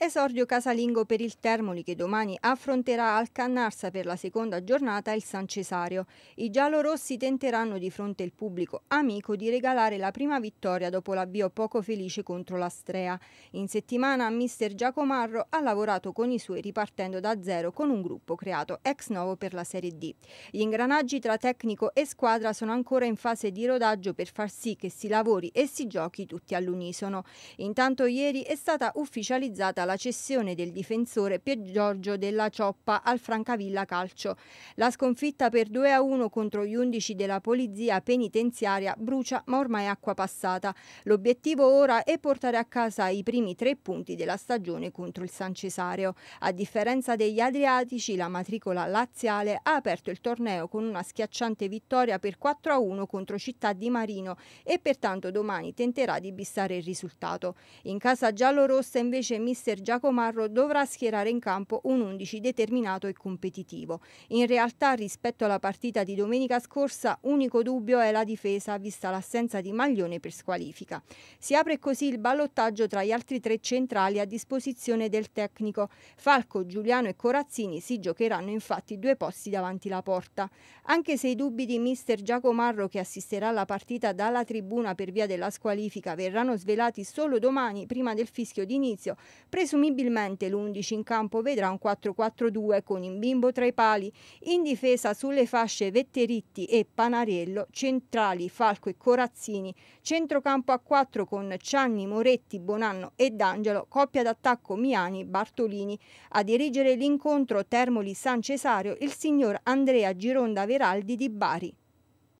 Esordio casalingo per il Termoli che domani affronterà al Cannarsa per la seconda giornata il San Cesario. I giallorossi tenteranno di fronte al pubblico amico di regalare la prima vittoria dopo l'avvio poco felice contro l'Astrea. In settimana mister Giacomarro ha lavorato con i suoi ripartendo da zero con un gruppo creato ex novo per la Serie D. Gli ingranaggi tra tecnico e squadra sono ancora in fase di rodaggio per far sì che si lavori e si giochi tutti all'unisono. Intanto ieri è stata ufficializzata la cessione del difensore Pier Giorgio della Cioppa al Francavilla Calcio. La sconfitta per 2-1 contro gli 11 della polizia penitenziaria brucia ma ormai acqua passata. L'obiettivo ora è portare a casa i primi tre punti della stagione contro il San Cesareo. A differenza degli Adriatici, la matricola laziale ha aperto il torneo con una schiacciante vittoria per 4-1 contro Città di Marino e pertanto domani tenterà di bissare il risultato. In casa giallorossa invece mister mister Giacomarro dovrà schierare in campo un 11 determinato e competitivo. In realtà rispetto alla partita di domenica scorsa unico dubbio è la difesa vista l'assenza di maglione per squalifica. Si apre così il ballottaggio tra gli altri tre centrali a disposizione del tecnico. Falco, Giuliano e Corazzini si giocheranno infatti due posti davanti la porta. Anche se i dubbi di mister Giacomarro che assisterà alla partita dalla tribuna per via della squalifica verranno svelati solo domani prima del fischio d'inizio, Presumibilmente l'11 in campo vedrà un 4-4-2 con in bimbo tra i pali, in difesa sulle fasce Vetteritti e Panariello, centrali Falco e Corazzini, centrocampo a 4 con Cianni, Moretti, Bonanno e D'Angelo, coppia d'attacco Miani, Bartolini. A dirigere l'incontro Termoli San Cesario il signor Andrea Gironda Veraldi di Bari.